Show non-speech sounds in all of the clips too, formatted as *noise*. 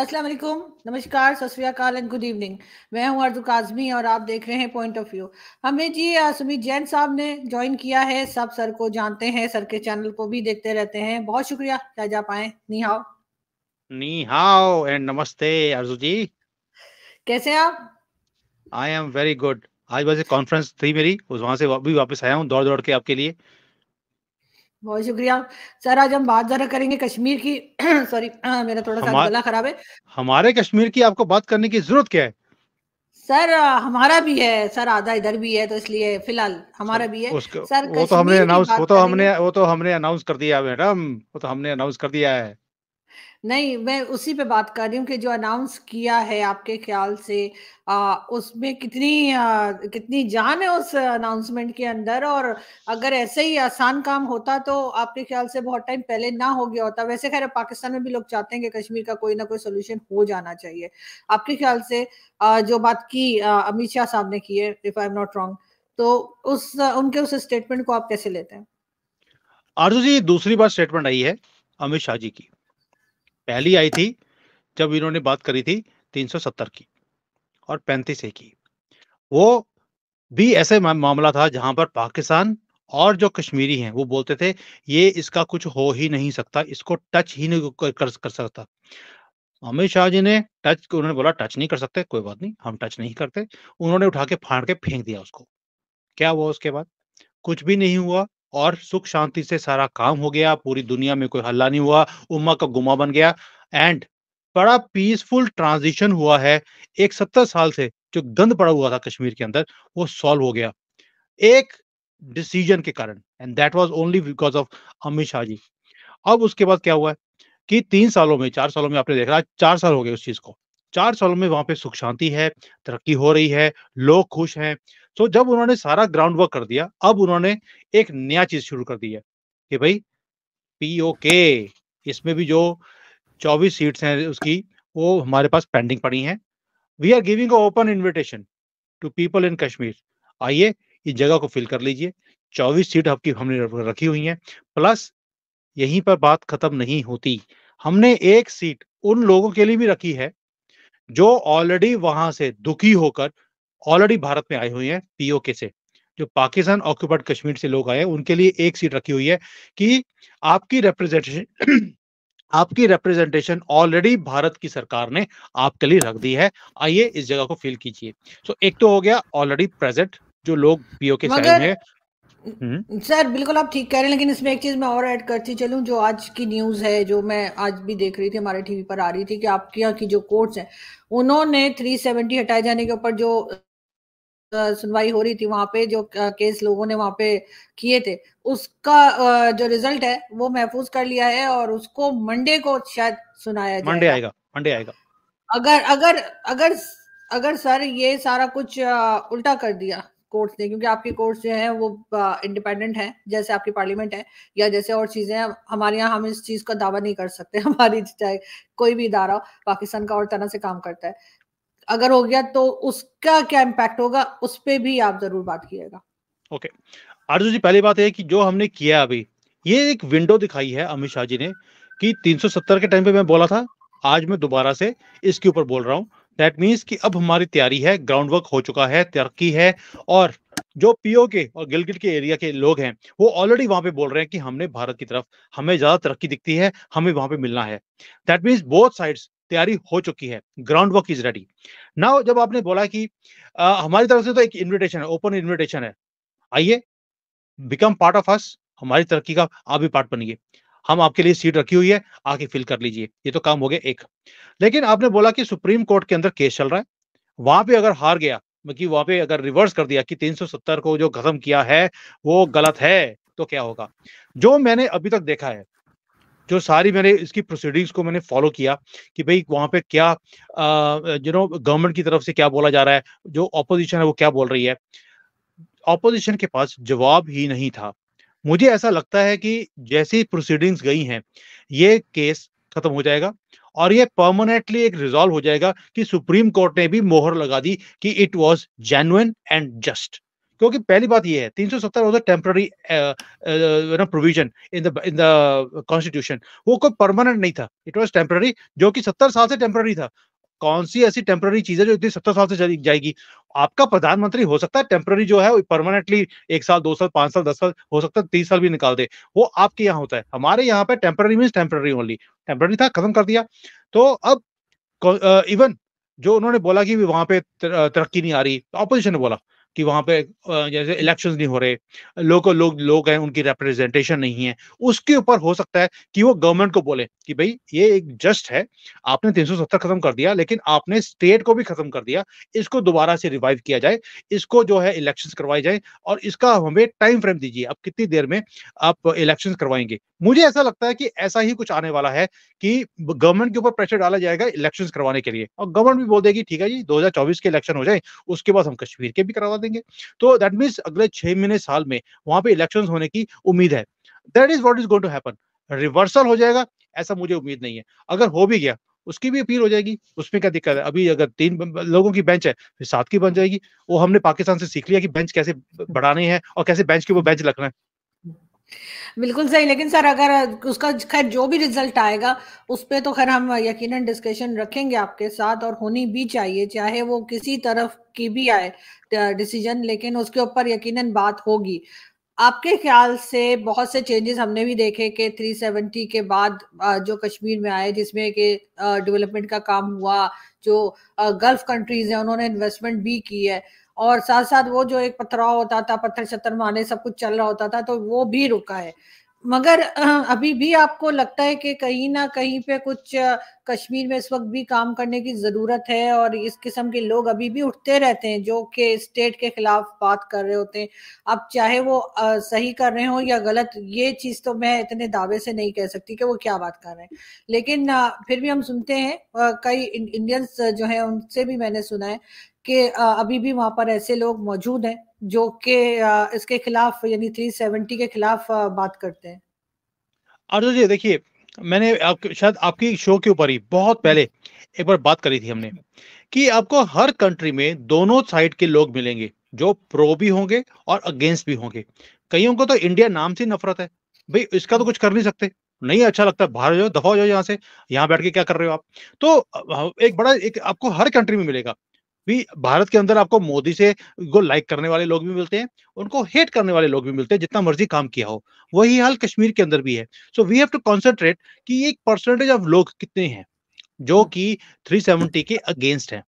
अस्सलाम वालेकुम नमस्कार सत एंड गुड इवनिंग मैं हूं अर्जु काजमी और आप देख रहे हैं पॉइंट ऑफ व्यू हमें जी सुमित जैन साहब ने ज्वाइन किया है सब सर को जानते हैं सर के चैनल को भी देखते रहते हैं बहुत शुक्रिया क्या जा पाए निहाओ निहाओ एंड नमस्ते अर्जु जी कैसे आप आई एम वेरी गुड आज वैसे कॉन्फ्रेंस थी मेरी उस वहां से वापस आया हूँ दौड़ दौड़ के आपके लिए बहुत शुक्रिया सर आज हम बात जरा करेंगे कश्मीर की सॉरी *clears throat* *clears throat* मेरा थोड़ा सा गला खराब है हमारे कश्मीर की आपको बात करने की जरूरत क्या है सर हमारा भी है सर आधा इधर भी है तो इसलिए फिलहाल हमारा भी है सर वो तो हमने अनाउंस वो तो हमने वो तो हमने अनाउंस कर दिया मैडम वो तो हमने अनाउंस कर दिया है नहीं मैं उसी पे बात कर रही हूँ कि जो अनाउंस किया है आपके ख्याल से आ, उसमें कितनी आ, कितनी जान है उस अनाउंसमेंट के अंदर और अगर ऐसे ही आसान काम होता तो आपके ख्याल से बहुत टाइम पहले ना हो गया होता वैसे खैर पाकिस्तान में भी लोग चाहते हैं कि कश्मीर का कोई ना कोई सोल्यूशन हो जाना चाहिए आपके ख्याल से आ, जो बात की अमित शाह साहब ने की है if I am not wrong तो उस उनके उस स्टेटमेंट को आप कैसे लेते हैं आरजू जी दूसरी बार स्टेटमेंट आई है अमित शाह जी की पहली आई थी जब इन्होंने बात करी थी 370 की और पैंतीस ए की वो भी ऐसे मामला था जहां पर पाकिस्तान और जो कश्मीरी हैं वो बोलते थे ये इसका कुछ हो ही नहीं सकता इसको टच ही नहीं कर, कर सकता अमित शाह जी ने टच उन्होंने बोला टच नहीं कर सकते कोई बात नहीं हम टच नहीं करते उन्होंने उठा के फाड़ के फेंक दिया उसको क्या हुआ उसके बाद कुछ भी नहीं हुआ और सुख शांति से सारा काम हो गया पूरी दुनिया में कोई हल्ला नहीं हुआ उम्मा का गुमा बन गया एंड बड़ा पीसफुल ट्रांजिशन हुआ है एक सत्तर साल से जो गंद पड़ा हुआ था कश्मीर के अंदर वो सॉल्व हो गया एक डिसीजन के कारण and that was only because of Amit Shah ji अब उसके बाद क्या हुआ है कि तीन सालों में चार सालों में आपने देखा चार साल हो गए उस चीज को चार सालों में वहां पे सुख शांति है तरक्की हो रही है लोग खुश हैं तो जब उन्होंने सारा ग्राउंड वर्क कर दिया अब उन्होंने एक नया चीज शुरू कर दी है कि भाई पीओके इसमें भी जो 24 सीट्स हैं उसकी वो हमारे पास पेंडिंग पड़ी हैं we are giving open invitation to people in Kashmir आइए इस जगह को फिल कर लीजिए 24 सीट आपकी हमने रखी हुई हैं प्लस यहीं पर बात खत्म नहीं होती हमने एक सीट उन लोगों के लिए भी रखी है जो ऑलरेडी वहां से दुखी होकर ऑलरेडी भारत में आए हुए हैं पीओके से जो पाकिस्तान ऑक्यूपाइड कश्मीर से लोग आए उनके लिए एक सीट रखी हुई है कि आपकी रिप्रेजेंटेशन *clears throat* आपकी रिप्रेजेंटेशन ऑलरेडी भारत की सरकार ने आपके लिए रख दी है आइए इस जगह को फिल कीजिए सो एक तो हो गया ऑलरेडी प्रेजेंट जो लोग पीओ के साइड में सर बिल्कुल आप ठीक कह रहे हैं लेकिन इसमें एक चीज मैं और ऐड करती चलूं जो आज की न्यूज है जो मैं आज भी देख रही थी हमारे टीवी पर आ रही थी कि आपके यहाँ की जो कोर्ट्स हैं उन्होंने 370 हटाए जाने के ऊपर जो सुनवाई हो रही थी वहां पे जो केस लोगों ने वहां पे किए थे उसका जो रिजल्ट है वो महफूज कर लिया है और उसको मंडे को शायद सुनाया जाएगा मंडे आएगा मंडे आएगा अगर अगर अगर अगर सर ये सारा कुछ उल्टा कर दिया कोर्ट्स ने क्योंकि आपके कोर्ट्स जो है वो इंडिपेंडेंट है जैसे आपकी पार्लियामेंट है या जैसे और चीजें हमारे यहाँ हम इस चीज का दावा नहीं कर सकते *laughs* हमारी चाहे कोई भी इदारा पाकिस्तान का और तरह से काम करता है अगर हो गया तो उसका क्या इम्पैक्ट होगा उस पर भी आप जरूर बात कीजिएगा ओके okay. अर्जुन जी पहली बात है कि जो हमने किया अभी ये एक विंडो दिखाई है अमित शाह जी ने कि 370 के टाइम पे मैं बोला था आज मैं दोबारा से इसके ऊपर बोल रहा हूँ दैट मीन्स कि अब हमारी तैयारी है ग्राउंड वर्क हो चुका है तरक्की है और जो पीओ के और गिलगिट के एरिया के लोग हैं वो ऑलरेडी वहां पे बोल रहे हैं कि हमने भारत की तरफ हमें ज्यादा तरक्की दिखती है हमें वहां पे मिलना है दैट मीन्स बोथ साइड्स तैयारी हो चुकी है ground work is ready now जब आपने बोला कि आ, हमारी तरफ से तो एक इनविटेशन है ओपन इनविटेशन है आइए बिकम पार्ट ऑफ अस हमारी तरक्की का आप भी पार्ट बनिए हम आपके लिए सीट रखी हुई है आके फिल कर लीजिए ये तो काम हो गया एक लेकिन आपने बोला कि सुप्रीम कोर्ट के अंदर केस चल रहा है वहां पे अगर हार गया मतलब कि वहां पे अगर रिवर्स कर दिया कि 370 को जो खत्म किया है वो गलत है तो क्या होगा जो मैंने अभी तक देखा है जो सारी मैंने इसकी प्रोसीडिंग्स को मैंने फॉलो किया कि भाई वहाँ पे क्या यू नो गवर्नमेंट की तरफ से क्या बोला जा रहा है जो ऑपोजिशन है वो क्या बोल रही है ऑपोजिशन के पास जवाब ही नहीं था मुझे ऐसा लगता है कि जैसी प्रोसीडिंग्स गई हैं ये केस खत्म हो जाएगा और ये परमानेंटली एक रिजॉल्व हो जाएगा कि सुप्रीम कोर्ट ने भी मोहर लगा दी कि it was genuine and just क्योंकि पहली बात ये है तीन सौ सत्तर temporary provision in the in the constitution वो कोई परमानेंट नहीं था इट वॉज टेम्पररी जो कि सत्तर साल से टेम्पररी था कौन सी ऐसी टेम्पररी चीज है जो इतनी सत्तर साल से जाएगी आपका प्रधानमंत्री हो सकता है टेम्पररी जो है परमानेंटली एक साल दो साल पांच साल दस साल हो सकता है तीस साल भी निकाल दे वो आपके यहाँ होता है हमारे यहाँ पे temporary mean temporary only temporary था खत्म कर दिया तो अब इवन uh, जो उन्होंने बोला कि वहां पे uh, तरक्की नहीं आ रही ऑपोजिशन तो ने बोला कि वहाँ पे जैसे इलेक्शंस नहीं हो रहे लोकल लोग लोग हैं उनकी रिप्रेजेंटेशन नहीं है उसके ऊपर हो सकता है कि वो गवर्नमेंट को बोले कि भाई ये एक जस्ट है आपने 370 खत्म कर दिया लेकिन आपने स्टेट को भी खत्म कर दिया इसको दोबारा से रिवाइव किया जाए इसको जो है इलेक्शन करवाए जाए और इसका हमें टाइम फ्रेम दीजिए आप कितनी देर में आप इलेक्शन करवाएंगे मुझे ऐसा लगता है कि ऐसा ही कुछ आने वाला है कि गवर्नमेंट के ऊपर प्रेशर डाला जाएगा इलेक्शन करवाने के लिए और गवर्नमेंट भी बोल देगी ठीक है जी 2024 के इलेक्शन हो जाए उसके बाद हम कश्मीर के भी करवा देंगे तो दैट मीन्स अगले छह महीने साल में वहां पे इलेक्शन होने की उम्मीद है that is what is going to happen reversal हो जाएगा ऐसा मुझे उम्मीद नहीं है अगर हो भी गया उसकी भी अपील हो जाएगी उसमें क्या दिक्कत है अभी अगर तीन लोगों की बेंच है फिर सात की बन जाएगी वो हमने पाकिस्तान से सीख लिया कि बेंच कैसे बढ़ानी है और कैसे बेंच के वो बेंच रखना है बिल्कुल सही लेकिन सर अगर उसका खैर जो भी रिजल्ट आएगा उस पर तो खैर हम यकीनन डिस्कशन रखेंगे आपके साथ और होनी भी चाहिए चाहे वो किसी तरफ की भी आए डिसीजन लेकिन उसके ऊपर यकीनन बात होगी आपके ख्याल से बहुत से चेंजेस हमने भी देखे कि 370 के बाद जो कश्मीर में आए जिसमें कि डेवलपमेंट का काम हुआ जो गल्फ कंट्रीज हैं उन्होंने इन्वेस्टमेंट भी की है और साथ साथ वो जो एक पथराव होता था पत्थर छत्थर मारने सब कुछ चल रहा होता था तो वो भी रुका है मगर अभी भी आपको लगता है कि कहीं ना कहीं पे कुछ कश्मीर में इस वक्त भी काम करने की जरूरत है और इस किस्म के लोग अभी भी उठते रहते हैं जो कि स्टेट के खिलाफ बात कर रहे होते हैं अब चाहे वो सही कर रहे हो या गलत ये चीज तो मैं इतने दावे से नहीं कह सकती कि वो क्या बात कर रहे हैं लेकिन फिर भी हम सुनते हैं कई इंडियंस जो है उनसे भी मैंने सुना है कि अभी भी वहां पर ऐसे लोग मौजूद हैं जो के इसके खिलाफ यानी थ्री सेवेंटी के खिलाफ बात करते हैं अर्जुन जी देखिए मैंने आप, शायद आपकी शो के ऊपर ही बहुत पहले एक बार बात करी थी हमने कि आपको हर कंट्री में दोनों साइड के लोग मिलेंगे जो प्रो भी होंगे और अगेंस्ट भी होंगे कईयों को तो इंडिया नाम से नफरत है भाई इसका तो कुछ कर नहीं सकते नहीं अच्छा लगता है बाहर जाओ दफा हो जाओ यहाँ से यहाँ बैठ के क्या कर रहे हो आप तो एक बड़ा एक आपको हर कंट्री में मिलेगा भी भारत के अंदर आपको मोदी से को लाइक करने वाले लोग भी मिलते हैं उनको हेट करने वाले लोग भी मिलते हैं जितना मर्जी काम किया हो वही हाल कश्मीर के अंदर भी है so we have to concentrate कि एक परसेंटेज ऑफ लोग कितने हैं जो हाँ। कि 370 के अगेंस्ट हैं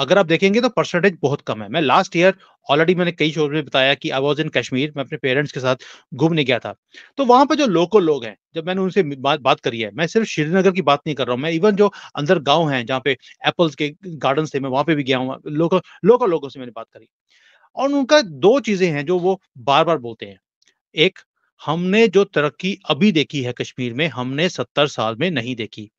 अगर आप देखेंगे तो परसेंटेज बहुत कम है मैं लास्ट ईयर ऑलरेडी मैंने कई शोर में बताया कि आई वॉज इन कश्मीर मैं अपने पेरेंट्स के साथ घूमने गया था तो वहां पर जो लोकल लोग हैं जब मैंने उनसे बात बात करी है मैं सिर्फ श्रीनगर की बात नहीं कर रहा हूँ मैं इवन जो अंदर गाँव है जहाँ पे एप्पल्स के गार्डन थे मैं वहां पे भी गया हूँ लोकल लोकल लोगों से मैंने बात करी और उनका दो चीजें हैं जो वो बार बार बोलते हैं एक हमने जो तरक्की अभी देखी है कश्मीर में हमने सत्तर साल में नहीं देखी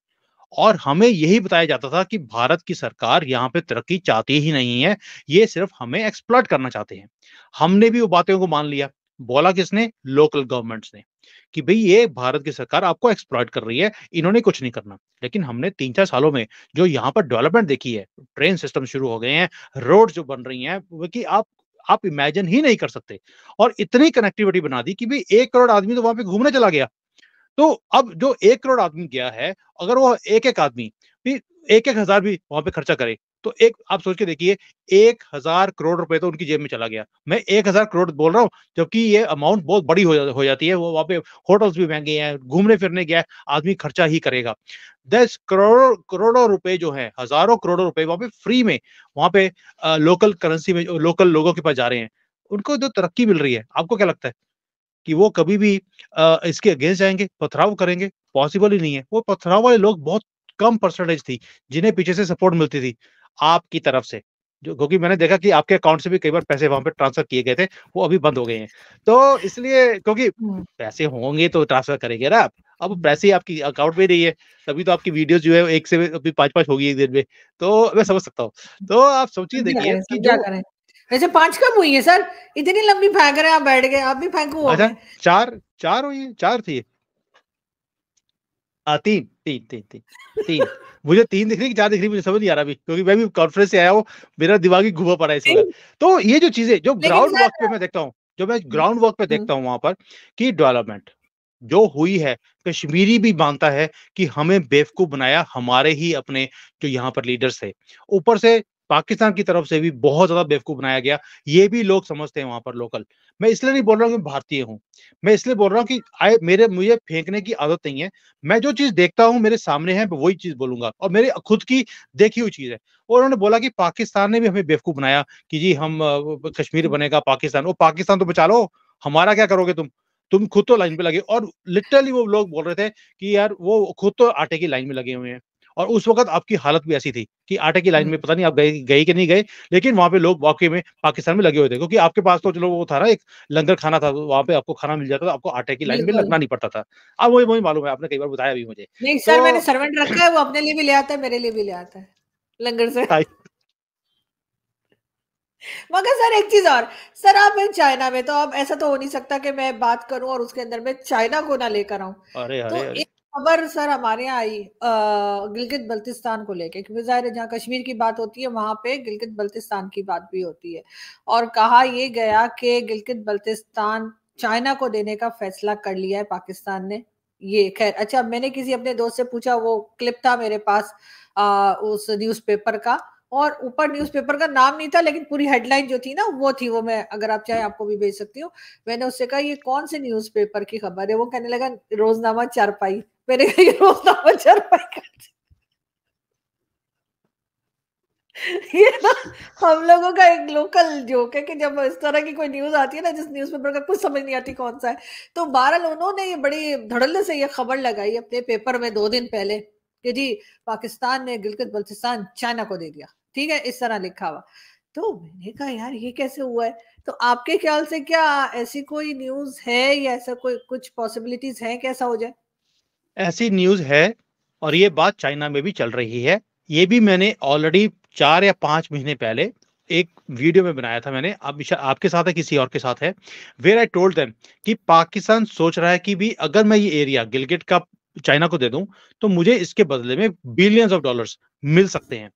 और हमें यही बताया जाता था कि भारत की सरकार यहाँ पे तरक्की चाहती ही नहीं है ये सिर्फ हमें एक्सप्लॉट करना चाहते हैं हमने भी वो बातों को मान लिया बोला किसने लोकल गवर्नमेंट्स ने कि भाई ये भारत की सरकार आपको एक्सप्लॉयट कर रही है इन्होंने कुछ नहीं करना लेकिन हमने तीन चार सालों में जो यहाँ पर डेवलपमेंट देखी है ट्रेन सिस्टम शुरू हो गए हैं रोड जो बन रही है कि आप आप इमेजिन ही नहीं कर सकते और इतनी कनेक्टिविटी बना दी कि भाई एक करोड़ आदमी तो वहां पे घूमने चला गया तो अब जो एक करोड़ आदमी गया है अगर वो एक एक आदमी भी एक एक हजार भी वहां पे खर्चा करे तो एक आप सोच के देखिए एक हजार करोड़ रुपए तो उनकी जेब में चला गया मैं एक हजार करोड़ बोल रहा हूँ जबकि ये अमाउंट बहुत बड़ी हो, जा, हो जाती है वो वहाँ पे होटल्स भी महंगे हैं घूमने फिरने गया आदमी खर्चा ही करेगा दस करोड़ करोड़ों रुपए जो है हजारों करोड़ों रुपए वहाँ पे फ्री में वहाँ पे आ, लोकल करेंसी में लोकल लोगों के पास जा रहे हैं उनको जो तरक्की मिल रही है आपको क्या लगता है कि वो कभी भी आ, इसके अगेंस्ट जाएंगे पथराव करेंगे पॉसिबल ही नहीं है वो पथराव वाले लोग बहुत कम परसेंटेज थी जिन्हें पीछे से सपोर्ट मिलती थी आपकी तरफ से जो क्योंकि मैंने देखा कि आपके अकाउंट से भी कई बार पैसे वहां पे ट्रांसफर किए गए थे वो अभी बंद हो गए हैं तो इसलिए क्योंकि पैसे होंगे तो ट्रांसफर करेंगे ना आप अब पैसे आपकी अकाउंट में नहीं है तभी तो आपकी वीडियो जो है एक से अभी पांच पांच होगी एक दिन में तो मैं समझ सकता हूँ तो आप सोचिए देखिए कि जो वैसे पांच कब हुई है सर इतनी लंबी फेंक रहे आप बैठ गए आप भी फेंको अच्छा चार चार हुई है चार थी आ, तीन तीन तीन तीन तीन *laughs* मुझे तीन दिख रही है चार दिख रही मुझे समझ नहीं आ रहा अभी क्योंकि मैं भी कॉन्फ्रेंस से आया हूँ मेरा दिमाग ही घुमा पड़ा है इस तो ये जो चीजें जो ग्राउंड वर्क पे मैं देखता हूँ जो मैं ग्राउंड हम्म। वर्क पे देखता हूँ वहां पर कि डेवलपमेंट जो हुई है कश्मीरी भी मानता है कि हमें बेवकूफ बनाया हमारे ही अपने जो यहाँ पर लीडर्स थे ऊपर से पाकिस्तान की तरफ से भी बहुत ज्यादा बेवकूफ बनाया गया ये भी लोग समझते हैं वहां पर लोकल मैं इसलिए नहीं बोल रहा हूँ कि भारतीय हूँ मैं इसलिए बोल रहा हूँ कि आए मेरे मुझे फेंकने की आदत नहीं है मैं जो चीज देखता हूँ मेरे सामने है वही चीज बोलूंगा और मेरे खुद की देखी हुई चीज है और उन्होंने बोला कि पाकिस्तान ने भी हमें बेवकूफ बनाया कि जी हम कश्मीर हम्म। बनेगा पाकिस्तान वो पाकिस्तान तो बचा लो हमारा क्या करोगे तुम तुम खुद तो लाइन पे लगे और लिटरली वो लोग बोल रहे थे कि यार वो खुद तो आटे की लाइन में लगे हुए हैं और उस वक्त आपकी हालत भी ऐसी थी कि आटे की लाइन में पता नहीं आप गए गए कि नहीं गए लेकिन वहां पे लोग वाकई में पाकिस्तान में लगे हुए थे क्योंकि आपके पास तो चलो वो था ना एक लंगर खाना था तो वहां पे आपको खाना मिल जाता था आपको आटे की लाइन में लगना नहीं पड़ता था अब वही वही मालूम है आपने कई बार बताया भी मुझे नहीं सर तो मैंने सर्वेंट रखा है वो अपने लिए भी ले आता है मेरे लिए भी ले आता है लंगर से मगर सर एक चीज और सर आप मैं चाइना में तो अब ऐसा तो हो नहीं सकता कि मैं बात करूं और उसके अंदर मैं चाइना को ना लेकर आऊं तो अरे, एक खबर सर हमारे यहाँ आई गिलगित बल्तिस्तान को लेके क्योंकि जाहिर है जहाँ कश्मीर की बात होती है वहां पे गिलगित बल्तिस्तान की बात भी होती है और कहा यह गया कि गिलगित बल्तिस्तान चाइना को देने का फैसला कर लिया है पाकिस्तान ने ये खैर अच्छा मैंने किसी अपने दोस्त से पूछा वो क्लिप था मेरे पास आ, उस न्यूज़पेपर का और ऊपर न्यूज़पेपर का नाम नहीं था लेकिन पूरी हेडलाइन जो थी ना वो थी वो मैं अगर आप चाहे आपको भी भेज सकती हूँ मैंने उससे कहा ये कौन से न्यूज़पेपर की खबर है वो कहने लगा रोजनामा चारपाई मैंने कहा ये रोजनामा चारपाई ये ना हम लोगों का एक लोकल जोक है कि जब इस तरह की कोई न्यूज आती है ना जिस न्यूज पेपर का कुछ समझ नहीं आती कौन सा है तो बहरहाल उन्होंने ये बड़ी धड़ल्ले से ये खबर लगाई अपने पेपर में दो दिन पहले कि जी पाकिस्तान ने गिलगित बल्तिस्तान चाइना को दे दिया ठीक है इस तरह लिखा हुआ तो मैंने कहा यार ये कैसे हुआ है तो आपके ख्याल से क्या ऐसी कोई न्यूज है या ऐसा कोई कुछ पॉसिबिलिटीज है कैसा हो जाए ऐसी न्यूज है और ये बात चाइना में भी चल रही है ये भी मैंने ऑलरेडी चार या पांच महीने पहले एक वीडियो में बनाया था मैंने अब आपके साथ है किसी और के साथ है वेर आई टोल्ड देम कि पाकिस्तान सोच रहा है कि भी अगर मैं ये एरिया गिलगिट का चाइना को दे दूं तो मुझे इसके बदले में बिलियंस ऑफ डॉलर्स मिल सकते हैं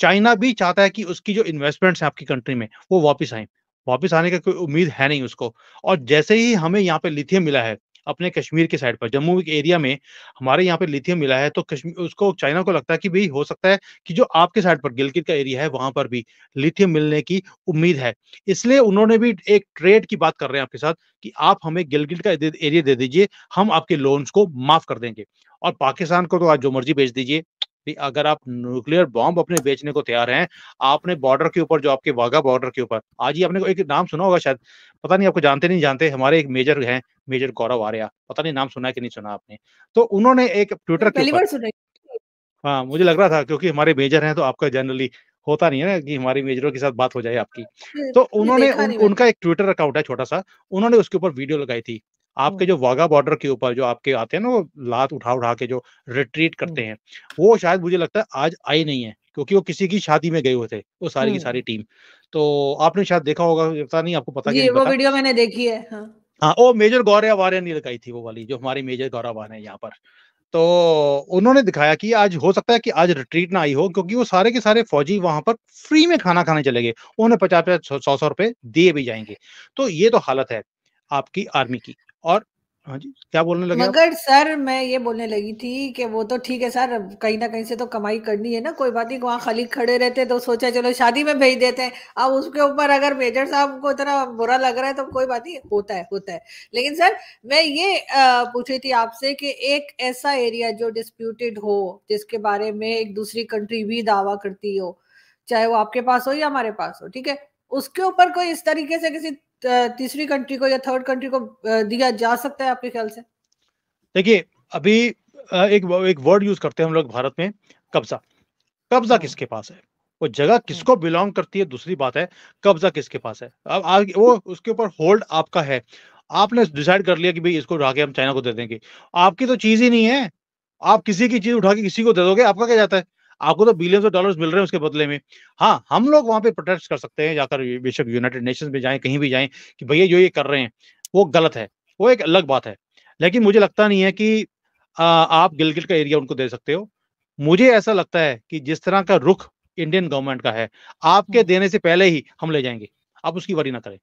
चाइना भी चाहता है कि उसकी जो इन्वेस्टमेंट्स हैं आपकी कंट्री में वो वापस आए वापस आने का कोई उम्मीद है नहीं उसको और जैसे ही हमें यहाँ पे लिथियम मिला है अपने कश्मीर के साइड पर जम्मू के एरिया में हमारे यहाँ पे लिथियम मिला है तो कश्मीर उसको चाइना को लगता है कि भाई हो सकता है कि जो आपके साइड पर गिलगित का एरिया है वहां पर भी लिथियम मिलने की उम्मीद है इसलिए उन्होंने भी एक ट्रेड की बात कर रहे हैं आपके साथ कि आप हमें गिलगित का एरिया दे दीजिए हम आपके लोन्स को माफ कर देंगे और पाकिस्तान को तो आज जो मर्जी भेज दीजिए कि अगर आप न्यूक्लियर बॉम्ब अपने बेचने को तैयार हैं आपने बॉर्डर के ऊपर जो आपके वाघा बॉर्डर के ऊपर आज ही आपने एक नाम सुना होगा शायद पता नहीं आपको जानते नहीं जानते हमारे एक मेजर हैं मेजर गौरव आर्या पता नहीं नाम सुना है कि नहीं सुना आपने तो उन्होंने एक ट्विटर के ऊपर हाँ मुझे लग रहा था क्योंकि हमारे मेजर हैं तो आपका जनरली होता नहीं है ना कि हमारे मेजरों के साथ बात हो जाए आपकी तो उन्होंने उन, उनका एक ट्विटर अकाउंट है छोटा सा उन्होंने उसके ऊपर वीडियो लगाई थी आपके हम्म। जो वाघा बॉर्डर के ऊपर जो आपके आते हैं ना वो लात उठा उठा के जो रिट्रीट करते हम्म। हैं वो शायद मुझे लगता है आज आई नहीं है क्योंकि वो किसी की शादी में गए हुए थे वो सारी की सारी टीम हम्म। तो आपने शायद देखा होगा पता नहीं आपको पता वो वीडियो मैंने देखी है हाँ, हाँ ओ मेजर गौरव आर्य ने लगाई थी वो वाली जो हमारे मेजर गौरव आर्य यहाँ पर तो उन्होंने दिखाया कि आज हो सकता है कि आज रिट्रीट ना आई हो क्योंकि वो सारे के सारे फौजी वहां पर फ्री में खाना खाने चले गए उन्हें पचास पचास सौ सौ रुपए दिए भी जाएंगे तो ये तो हालत है आपकी आर्मी की और हाँ जी क्या बोलने लगे मगर आप? सर मैं ये बोलने लगी थी कि वो तो ठीक है सर कहीं ना कहीं से तो कमाई करनी है ना कोई बात नहीं वहाँ खाली खड़े रहते तो सोचा चलो शादी में भेज देते हैं अब उसके ऊपर अगर मेजर साहब को इतना बुरा लग रहा है तो कोई बात नहीं होता है होता है लेकिन सर मैं ये पूछ रही थी आपसे कि एक ऐसा एरिया जो डिस्प्यूटेड हो जिसके बारे में एक दूसरी कंट्री भी दावा करती हो चाहे वो आपके पास हो या हमारे पास हो ठीक है उसके ऊपर कोई इस तरीके से किसी तीसरी कंट्री को या थर्ड कंट्री को दिया जा सकता है आपके ख्याल से देखिए अभी एक एक वर्ड यूज करते हैं हम लोग भारत में कब्जा कब्जा हाँ। किसके पास है वो जगह हाँ। किसको बिलोंग करती है दूसरी बात है कब्जा किसके पास है अब वो उसके ऊपर होल्ड आपका है आपने डिसाइड कर लिया कि भाई इसको उठा के हम चाइना को दे देंगे आपकी तो चीज ही नहीं है आप किसी की चीज उठा के किसी को दे दोगे आपका क्या जाता है आपको तो बिलियन ऑफ डॉलर्स मिल रहे हैं उसके बदले में हाँ हम लोग वहां पे प्रोटेस्ट कर सकते हैं जाकर बेशक यूनाइटेड नेशंस में जाएं कहीं भी जाएं कि भैया जो ये कर रहे हैं वो गलत है वो एक अलग बात है लेकिन मुझे लगता नहीं है कि आ, आप गिलगिट का एरिया उनको दे सकते हो मुझे ऐसा लगता है कि जिस तरह का रुख इंडियन गवर्नमेंट का है आपके हम्म। देने से पहले ही हम ले जाएंगे आप उसकी वरी ना करें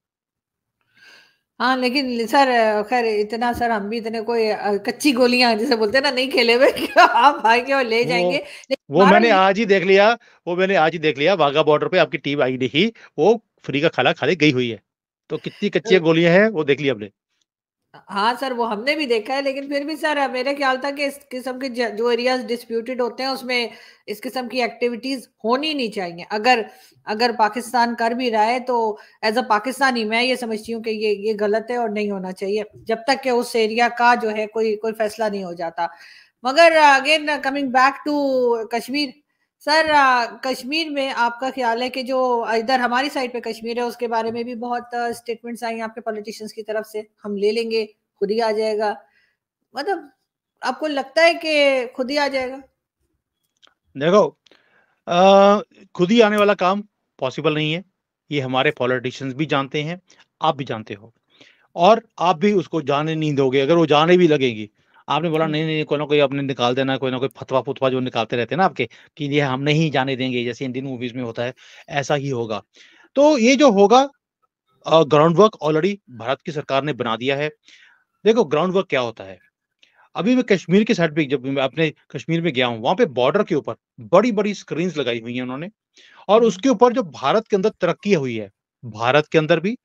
हाँ लेकिन सर खैर इतना सर हम भी इतने कोई कच्ची गोलियां जैसे बोलते हैं ना नहीं खेले हुए आप आएंगे और ले जाएंगे वो, मैंने आज ही देख लिया वो मैंने आज ही देख लिया वाघा बॉर्डर पे आपकी टीम आई नहीं वो फ्री का खाना खाने गई हुई है तो कितनी कच्ची गोलियां हैं वो देख लिया आपने हाँ सर वो हमने भी देखा है लेकिन फिर भी सर मेरे ख्याल था कि इस किस्म के जो एरियाज डिस्प्यूटेड होते हैं उसमें इस किस्म की एक्टिविटीज होनी नहीं चाहिए अगर अगर पाकिस्तान कर भी रहा है तो एज अ पाकिस्तानी मैं ये समझती हूँ कि ये ये गलत है और नहीं होना चाहिए जब तक कि उस एरिया का जो है कोई कोई फैसला नहीं हो जाता मगर again coming back to Kashmir sir Kashmir में आपका ख्याल है कि जो इधर हमारी साइड पे कश्मीर है उसके बारे में भी बहुत स्टेटमेंट्स आई आपके पॉलिटिशियंस की तरफ से हम ले लेंगे खुद ही आ जाएगा मतलब आपको लगता है कि खुद ही आ जाएगा देखो खुद ही आने वाला काम पॉसिबल नहीं है ये हमारे पॉलिटिशियंस भी जानते हैं आप भी जानते हो और आप भी उसको जाने नहीं दोगे अगर वो जाने भी लगेंगे आपने बोला नहीं नहीं कोई ना कोई अपने निकाल देना कोई ना कोई फतवा फुतवा जो निकालते रहते हैं ना आपके कि ये हम नहीं जाने देंगे जैसे इंडियन मूवीज में होता है ऐसा ही होगा तो ये जो होगा ग्राउंड वर्क ऑलरेडी भारत की सरकार ने बना दिया है देखो ग्राउंड वर्क क्या होता है अभी मैं कश्मीर के साइड पे जब मैं अपने कश्मीर में गया हूँ वहां पे बॉर्डर के ऊपर बड़ी बड़ी स्क्रीन लगाई हुई है उन्होंने और उसके ऊपर जो भारत के अंदर तरक्की हुई है भारत के अंदर भी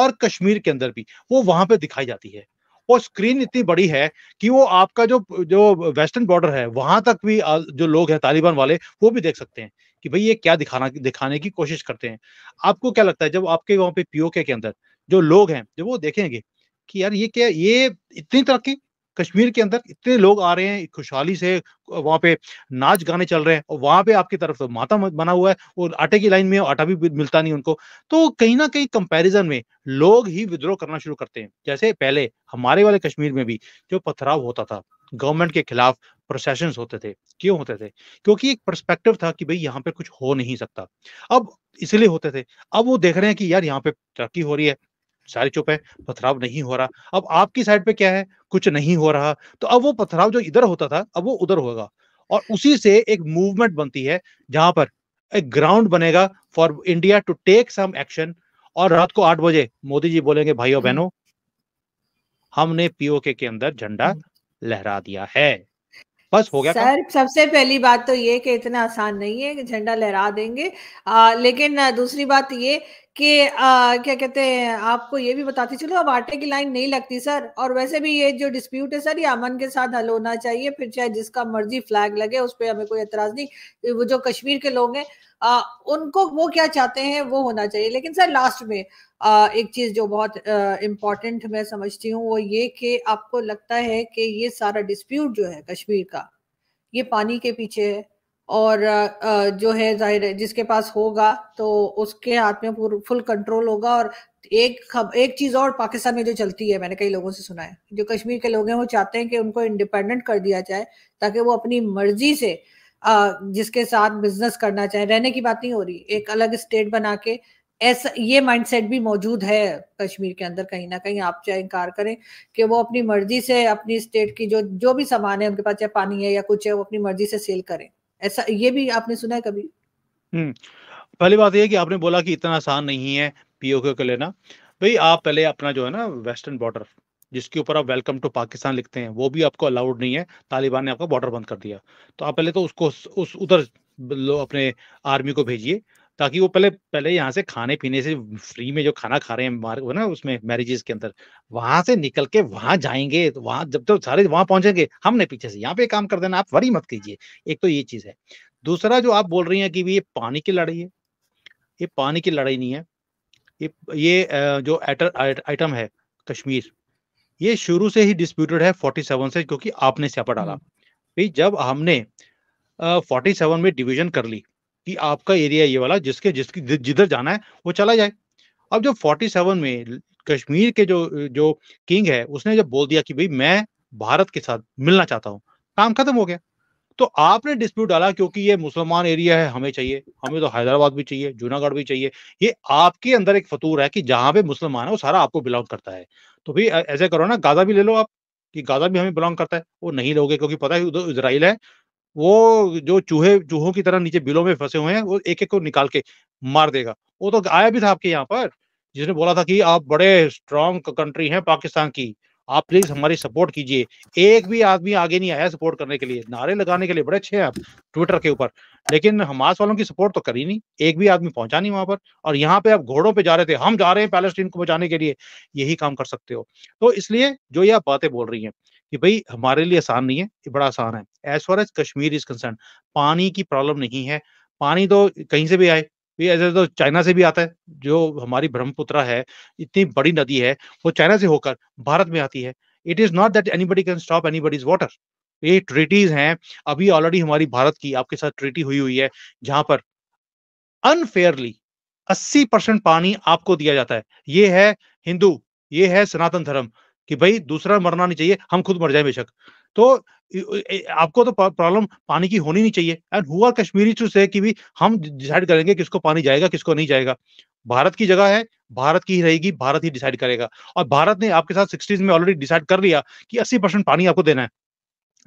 और कश्मीर के अंदर भी वो वहां पे दिखाई जाती है वो स्क्रीन इतनी बड़ी है कि वो आपका जो जो वेस्टर्न बॉर्डर है वहां तक भी जो लोग हैं तालिबान वाले वो भी देख सकते हैं कि भाई ये क्या दिखाना दिखाने की कोशिश करते हैं आपको क्या लगता है जब आपके वहां पे पीओके के अंदर जो लोग हैं जब वो देखेंगे कि यार ये क्या ये इतनी तरक्की कश्मीर के अंदर इतने लोग आ रहे हैं खुशहाली से वहाँ पे नाच गाने चल रहे हैं और वहाँ पे आपकी तरफ तो माता बना हुआ है और आटे की लाइन में आटा भी मिलता नहीं उनको तो कहीं ना कहीं कंपैरिजन में लोग ही विद्रोह करना शुरू करते हैं जैसे पहले हमारे वाले कश्मीर में भी जो पथराव होता था गवर्नमेंट के खिलाफ प्रोसेशन होते थे क्यों होते थे क्योंकि एक परस्पेक्टिव था कि भाई यहाँ पे कुछ हो नहीं सकता अब इसलिए होते थे अब वो देख रहे हैं कि यार यहाँ पे तरक्की हो रही है सारे चुप है पथराव नहीं हो रहा अब आपकी साइड पे क्या है कुछ नहीं हो रहा तो अब वो पथराव जो इधर होता था अब वो उधर होगा और उसी से एक मूवमेंट बनती है जहां पर एक ग्राउंड बनेगा for India to take some action और रात को आठ बजे मोदी जी बोलेंगे भाइयों हम्म। बहनों हमने पीओके के अंदर झंडा हम्म। लहरा दिया है बस हो गया सर सबसे पहली बात तो ये कि इतना आसान नहीं है कि झंडा लहरा देंगे आ, लेकिन दूसरी बात ये कि आ, क्या कहते हैं आपको ये भी बताती चलो अब आटे की लाइन नहीं लगती सर और वैसे भी ये जो डिस्प्यूट है सर ये अमन के साथ हल होना चाहिए फिर चाहे जिसका मर्जी फ्लैग लगे उस पर हमें कोई एतराज नहीं वो जो कश्मीर के लोग हैं उनको वो क्या चाहते हैं वो होना चाहिए लेकिन सर लास्ट में एक चीज़ जो बहुत इम्पोर्टेंट मैं समझती हूँ वो ये कि आपको लगता है कि ये सारा डिस्प्यूट जो है कश्मीर का ये पानी के पीछे है और जो है जाहिर है जिसके पास होगा तो उसके हाथ में फुल कंट्रोल होगा और एक खब एक चीज और पाकिस्तान में जो चलती है मैंने कई लोगों से सुना है जो कश्मीर के लोग हैं वो चाहते हैं कि उनको इंडिपेंडेंट कर दिया जाए ताकि वो अपनी मर्जी से जिसके साथ बिजनेस करना चाहे रहने की बात नहीं हो रही एक अलग स्टेट बना के ऐसा ये माइंडसेट भी मौजूद है कश्मीर के अंदर कहीं ना कहीं आप चाहे इनकार करें कि वो अपनी मर्जी से अपनी स्टेट की जो जो भी सामान है उनके पास चाहे पानी है या कुछ है वो अपनी मर्जी से सेल करें ऐसा ये भी आपने सुना है कभी हम्म, पहली बात यह कि आपने बोला कि इतना आसान नहीं है पीओके को लेना भाई आप पहले अपना जो है ना वेस्टर्न बॉर्डर जिसके ऊपर आप वेलकम टू पाकिस्तान लिखते हैं वो भी आपको अलाउड नहीं है तालिबान ने आपका बॉर्डर बंद कर दिया तो आप पहले तो उसको उस उधर अपने आर्मी को भेजिए ताकि वो पहले पहले यहाँ से खाने पीने से फ्री में जो खाना खा रहे हैं ना उसमें मैरिजेस के अंदर वहां से निकल के वहां जाएंगे तो वहां जब तक तो सारे वहां पहुंचेंगे हमने पीछे से यहाँ पे काम कर देना आप वरी मत कीजिए एक तो ये चीज है दूसरा जो आप बोल रही हैं कि ये पानी की लड़ाई है ये पानी की लड़ाई नहीं है ये ये जो आइटम है कश्मीर ये शुरू से ही डिस्प्यूटेड है 47 से क्योंकि आपने स्यापा डाला हम्म। भाई जब हमने फोर्टी सेवन में डिवीजन कर ली कि आपका एरिया ये वाला जिसके जिसकी जिधर जाना है वो चला जाए अब जो 47 में कश्मीर के जो जो किंग है उसने जब बोल दिया कि भाई मैं भारत के साथ मिलना चाहता हूँ काम खत्म हो गया तो आपने डिस्प्यूट डाला क्योंकि ये मुसलमान एरिया है हमें चाहिए हमें तो हैदराबाद भी चाहिए जूनागढ़ भी चाहिए ये आपके अंदर एक फतूर है कि जहां पे मुसलमान है वो सारा आपको बिलोंग करता है तो भाई ऐसे करो ना गाजा भी ले लो आप कि गाजा भी हमें बिलोंग करता है वो नहीं लोगे क्योंकि पता है उधर इसराइल है वो जो चूहे चूहों की तरह नीचे बिलों में फंसे हुए हैं वो एक एक को निकाल के मार देगा वो तो आया भी था आपके यहाँ पर जिसने बोला था कि आप बड़े स्ट्रॉन्ग कंट्री हैं पाकिस्तान की आप प्लीज हमारी सपोर्ट कीजिए एक भी आदमी आगे नहीं आया सपोर्ट करने के लिए नारे लगाने के लिए बड़े अच्छे हैं आप ट्विटर के ऊपर लेकिन हमास वालों की सपोर्ट तो करी नहीं एक भी आदमी पहुंचा नहीं वहां पर और यहाँ पे आप घोड़ों पे जा रहे थे हम जा रहे हैं पैलेस्टीन को बचाने के लिए यही काम कर सकते हो तो इसलिए जो ये आप बातें बोल रही है कि भाई हमारे लिए आसान नहीं है ये बड़ा आसान है as far as Kashmir is concern पानी की प्रॉब्लम नहीं है पानी तो कहीं से भी आए ऐसे तो चाइना से भी आता है जो हमारी ब्रह्मपुत्र है इतनी बड़ी नदी है वो चाइना से होकर भारत में आती है it is not that any can stop anybody's water ये ट्रीटीज हैं अभी ऑलरेडी हमारी भारत की आपके साथ ट्रीटी हुई हुई है जहां पर अनफेयरली 80 परसेंट पानी आपको दिया जाता है ये है हिंदू ये है सनातन धर्म कि भाई दूसरा मरना नहीं चाहिए हम खुद मर जाए बेशक तो आपको तो प्रॉब्लम पानी की होनी नहीं चाहिए एंड हुआ कश्मीरी चूज से कि भी हम डिसाइड करेंगे किसको पानी जाएगा किसको नहीं जाएगा भारत की जगह है भारत की ही रहेगी भारत ही डिसाइड करेगा और भारत ने आपके साथ सिक्सटीज में ऑलरेडी डिसाइड कर लिया कि अस्सी परसेंट पानी आपको देना है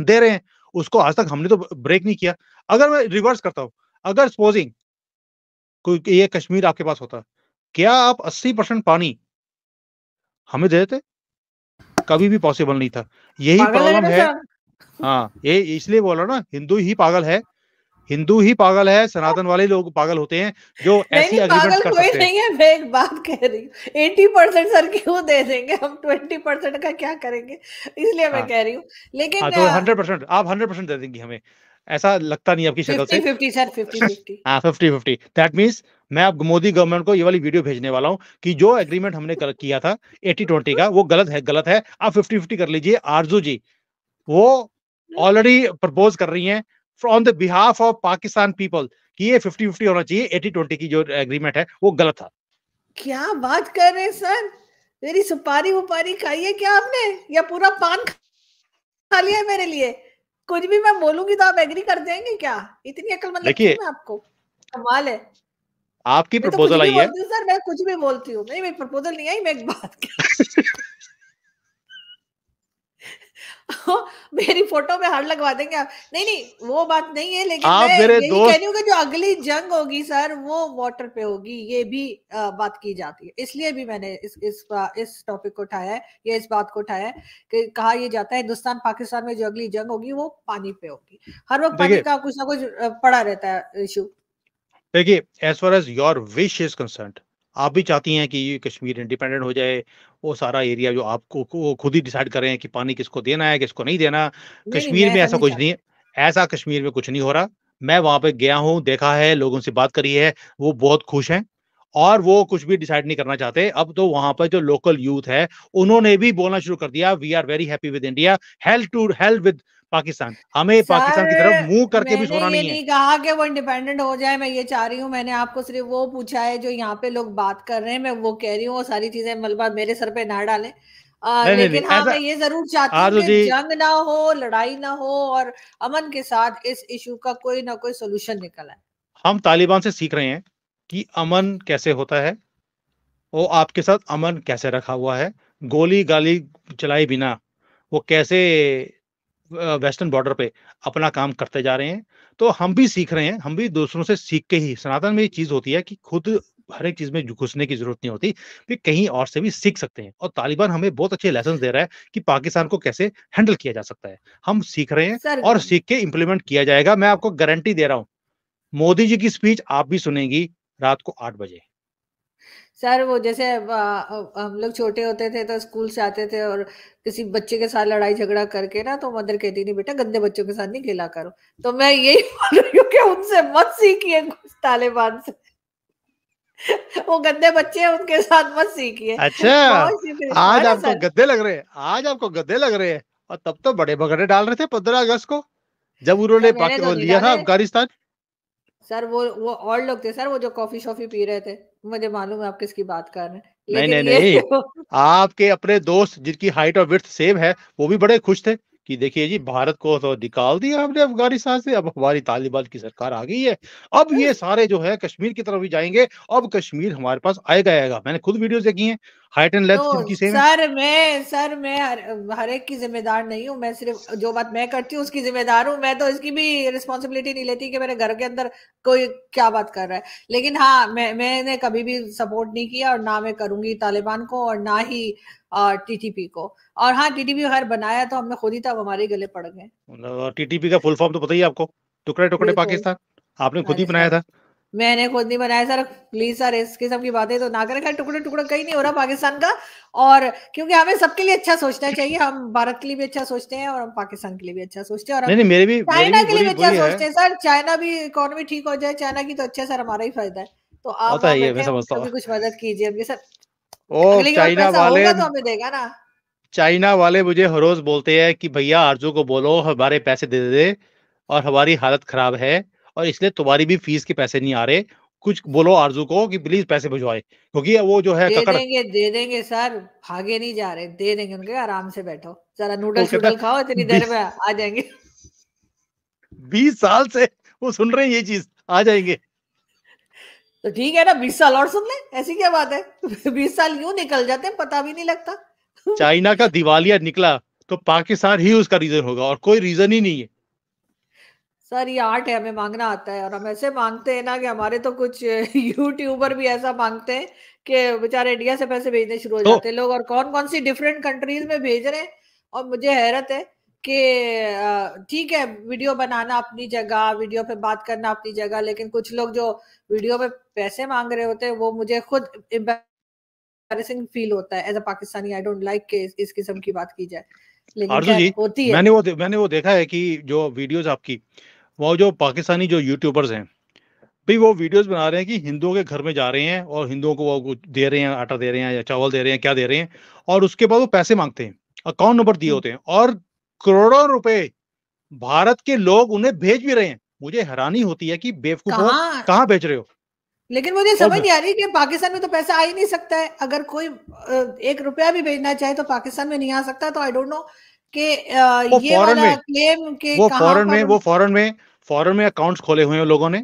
दे रहे हैं उसको आज तक हमने तो ब्रेक नहीं किया अगर मैं रिवर्स करता हूं अगर सपोजिंग कोई ये कश्मीर आपके पास होता क्या आप अस्सी परसेंट पानी हमें दे देते कभी भी पॉसिबल नहीं था यही प्रॉब्लम है हाँ ये इसलिए बोल रहा ना हिंदू ही पागल है हिंदू ही पागल है सनातन वाले लोग पागल होते हैं जो ऐसी नहीं, पागल कर कोई सकते नहीं है मैं एक बात कह रही एटी परसेंट सर क्यों दे देंगे हम ट्वेंटी परसेंट का क्या करेंगे इसलिए मैं हाँ। कह रही हूँ लेकिन हाँ, तो हंड्रेड परसेंट आप हंड्रेड परसेंट दे देंगे हमें ऐसा लगता नहीं आपकी शक्ल से फिफ्टी फिफ्टी दैट मीन्स मैं अब मोदी गवर्नमेंट को ये वाली वीडियो भेजने वाला हूँ कि जो एग्रीमेंट हमने कर, किया था एटी ट्वेंटी का वो गलत है गलत है आप फिफ्टी फिफ्टी कर लीजिए आरजू जी वो ऑलरेडी प्रपोज कर रही हैं from the behalf of Pakistan people कि ये फिफ्टी फिफ्टी होना चाहिए एटी ट्वेंटी की जो एग्रीमेंट है वो गलत था क्या बात कर रहे हैं सर मेरी सुपारी वुपारी खाई है क्या आपने या पूरा पान खा लिया मेरे लिए कुछ भी मैं बोलूंगी तो आप एग्री कर जाएंगे क्या इतनी अकल मतलब देखिए आपको कमाल है आपकी प्रपोजल तो आई है सर मैं कुछ भी बोलती हूँ नहीं मेरी प्रपोजल नहीं आई मैं एक बात *laughs* *laughs* मेरी फोटो में हार लगवा देंगे आप नहीं नहीं वो बात नहीं है लेकिन आप मैं मेरे दोस्त कह रही हूँ जो अगली जंग होगी सर वो वाटर पे होगी ये भी आ, बात की जाती है इसलिए भी मैंने इस इस इस टॉपिक को उठाया है या इस बात को उठाया है कि कहा यह जाता है हिंदुस्तान पाकिस्तान में जो अगली जंग होगी वो पानी पे होगी हर वक्त पानी का कुछ ना कुछ पड़ा रहता है इशू देखिए as far as your wish is concern आप भी चाहती हैं कि कश्मीर इंडिपेंडेंट हो जाए वो सारा एरिया जो आपको खुद ही डिसाइड करें कि पानी किसको देना है किसको नहीं देना कश्मीर में ऐसा कुछ नहीं है ऐसा कश्मीर में कुछ नहीं हो रहा मैं वहां पे गया हूँ देखा है लोगों से बात करी है वो बहुत खुश हैं और वो कुछ भी डिसाइड नहीं करना चाहते अब तो वहां पर जो लोकल यूथ है उन्होंने भी बोलना शुरू कर दिया we are very happy with India help to help with Pakistan हमें पाकिस्तान की तरफ मुंह करके भी सोना नहीं नहीं है कहा कि वो इंडिपेंडेंट हो जाए मैं ये चाह रही हूँ मैंने आपको सिर्फ वो पूछा है जो यहाँ पे लोग बात कर रहे हैं मैं वो कह रही हूँ वो सारी चीजें मलबा मेरे सर पे ना डालें आ, नहीं, लेकिन नहीं, हाँ मैं ये जरूर चाहती हूँ जंग ना हो लड़ाई ना हो और अमन के साथ इस इशू का कोई ना कोई सोल्यूशन निकल आए हम तालिबान से सीख रहे हैं कि अमन कैसे होता है वो आपके साथ अमन कैसे रखा हुआ है गोली गाली चलाए बिना वो कैसे वेस्टर्न बॉर्डर पे अपना काम करते जा रहे हैं तो हम भी सीख रहे हैं हम भी दूसरों से सीख के ही सनातन में ये चीज़ होती है कि खुद हर एक चीज़ में घुसने की जरूरत नहीं होती कि कहीं और से भी सीख सकते हैं और तालिबान हमें बहुत अच्छे लेसन दे रहा है कि पाकिस्तान को कैसे हैंडल किया जा सकता है हम सीख रहे हैं और सीख के इम्प्लीमेंट किया जाएगा मैं आपको गारंटी दे रहा हूँ मोदी जी की स्पीच आप भी सुनेगी रात को आठ बजे सर वो जैसे हम लोग छोटे होते थे तो स्कूल से आते थे और किसी बच्चे के साथ लड़ाई झगड़ा करके ना तो मदर कहती नहीं बेटा गंदे बच्चों के साथ नहीं खेला करो तो मैं यही *laughs* बोल रही हूँ कि उनसे मत सीखिए कुछ तालिबान से वो गंदे बच्चे हैं उनके साथ मत सीखिए अच्छा आज आपको गद्दे लग रहे हैं आज आपको गद्दे लग रहे हैं और तब तो बड़े बगड़े डाल रहे थे पंद्रह अगस्त को जब उन्होंने तो लिया था अफगानिस्तान सर वो वो और लोग थे सर वो जो कॉफी शॉफी पी रहे थे मुझे मालूम है आप किसकी बात कर रहे हैं नहीं नहीं नहीं तो- आपके अपने दोस्त जिनकी हाइट और विथ सेम है वो भी बड़े खुश थे कि देखिए जी भारत को तो निकाल दिया हमने अफगानिस्तान से अब हमारी तालिबान की सरकार आ गई है अब ये सारे जो है कश्मीर की तरफ भी जाएंगे अब कश्मीर हमारे पास आएगा आएगा मैंने खुद वीडियोस देखी हैं हाइट एंड लेंथ जिनकी सेम सर मैं सर मैं हर, हर एक की जिम्मेदार नहीं हूँ मैं सिर्फ जो बात मैं करती हूँ उसकी जिम्मेदार हूँ मैं तो इसकी भी रिस्पॉन्सिबिलिटी नहीं लेती कि मेरे घर के अंदर कोई क्या बात कर रहा है लेकिन हाँ मैं मैंने कभी भी सपोर्ट नहीं किया और ना मैं करूंगी तालिबान को और ना ही टीटीपी को और हाँ टीटीपी अगर बनाया तो हमने खुद ही तो हमारे गले पड़ गए टीटीपी मतलब का फुल फॉर्म तो पता ही आपको टुकड़े टुकड़े पाकिस्तान आपने खुद ही बनाया था मैंने खुद नहीं बनाया सर प्लीज सर इस किस्म की बातें तो ना करें खैर टुकड़े टुकड़े कहीं नहीं हो रहा पाकिस्तान का और क्योंकि हमें सबके लिए अच्छा सोचना चाहिए हम भारत के लिए भी अच्छा सोचते हैं और हम पाकिस्तान के लिए भी अच्छा सोचते हैं और नहीं, मेरे भी चाइना मेरे भी के लिए भी अच्छा सोचते हैं सर चाइना भी इकोनॉमी ठीक हो जाए चाइना की तो अच्छा सर हमारा ही फायदा है तो आप कुछ मदद कीजिए सर चाइना वाले तो हमें देगा ना चाइना वाले मुझे हर रोज बोलते हैं कि भैया आरजू को बोलो हमारे पैसे दे दे और हमारी हालत खराब है और इसलिए तुम्हारी भी फीस के पैसे नहीं आ रहे कुछ बोलो आरजू को कि प्लीज पैसे भिजवाए क्योंकि वो जो है दे देंगे दे देंगे सर भागे नहीं जा रहे दे देंगे उनके आराम से बैठो जरा नूडल्स नूडल खाओ इतनी देर में आ जाएंगे बीस साल से वो सुन रहे हैं ये चीज आ जाएंगे तो ठीक है ना बीस साल और सुन ले ऐसी क्या बात है *laughs* बीस साल यूं निकल जाते हैं पता भी नहीं लगता चाइना का दिवालिया निकला तो पाकिस्तान ही उसका रीजन होगा और कोई रीजन ही नहीं है सर ये आर्ट है हमें मांगना आता है और हम ऐसे मांगते हैं ना कि हमारे तो कुछ यूट्यूबर *laughs* भी ऐसा मांगते हैं कि बेचारे इंडिया से पैसे भेजने शुरू हो तो जाते हैं लोग और कौन कौन सी डिफरेंट कंट्रीज में भेज रहे हैं और मुझे हैरत है कि ठीक है वीडियो बनाना अपनी जगह वीडियो पे बात करना अपनी जगह लेकिन कुछ लोग जो वीडियो पे पैसे मांग रहे होते हैं वो मुझे खुद एम्बेसिंग फील होता है as a Pakistani I don't like के इस किस्म की बात की जाए लेकिन होती है मैंने वो मैंने वो देखा है कि जो वीडियोस आपकी वो जो पाकिस्तानी जो यूट्यूबर्स हैं भाई वो वीडियोस बना रहे हैं कि हिंदुओं के घर में जा रहे हैं और हिंदुओं को वो दे रहे हैं आटा दे रहे हैं या चावल दे रहे हैं क्या दे रहे हैं और उसके बाद वो पैसे मांगते हैं अकाउंट नंबर दिए हम्म। होते हैं और करोड़ों रुपए भारत के लोग उन्हें भेज भी रहे हैं मुझे हैरानी होती है कि बेवकूफ कहाँ भेज रहे हो लेकिन मुझे समझ नहीं आ रही कि पाकिस्तान में तो पैसा आ ही नहीं सकता है अगर कोई एक रुपया भी भेजना चाहे तो पाकिस्तान में नहीं आ सकता तो आई डोंट नो कि ये वाला क्लेम के वो फॉरेन में वो फॉरेन में फॉरन में अकाउंट्स खोले हुए हैं लोगों ने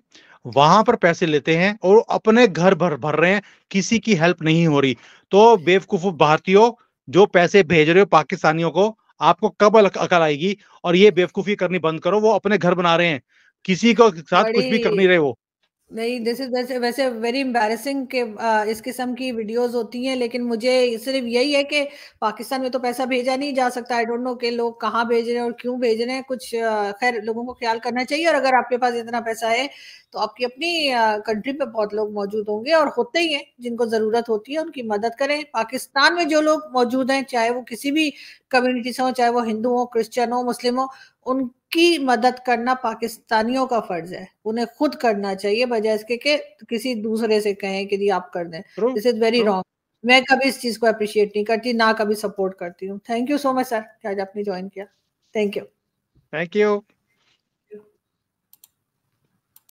वहां पर पैसे लेते हैं और अपने घर भर भर रहे हैं किसी की हेल्प नहीं हो रही तो बेवकूफ भारतीयों जो पैसे भेज रहे हो पाकिस्तानियों को आपको कब अकल आएगी और ये बेवकूफी करनी बंद करो वो अपने घर बना रहे हैं किसी को साथ कुछ भी कर नहीं रहे वो नहीं दिस इज वैसे वेरी एम्बेरसिंग के आ, इस किस्म की वीडियोस होती हैं लेकिन मुझे सिर्फ यही है कि पाकिस्तान में तो पैसा भेजा नहीं जा सकता आई डोंट नो के लोग कहाँ भेज रहे हैं और क्यों भेज रहे हैं कुछ खैर लोगों को ख्याल करना चाहिए और अगर आपके पास इतना पैसा है तो आपकी अपनी कंट्री पे बहुत लोग मौजूद होंगे और होते ही हैं जिनको ज़रूरत होती है उनकी मदद करें पाकिस्तान में जो लोग मौजूद हैं चाहे वो किसी भी कम्युनिटी से हो चाहे वो हिंदू हो क्रिश्चियन हो मुस्लिम हो उनकी मदद करना पाकिस्तानियों का फर्ज है उन्हें खुद करना चाहिए बजाय इसके कि किसी दूसरे से कहें कि आप कर दें दिस इज वेरी रॉन्ग मैं कभी इस चीज को अप्रिशिएट नहीं करती ना कभी सपोर्ट करती हूँ thank you so much sir आज आपने ज्वाइन किया थैंक यू थैंक यू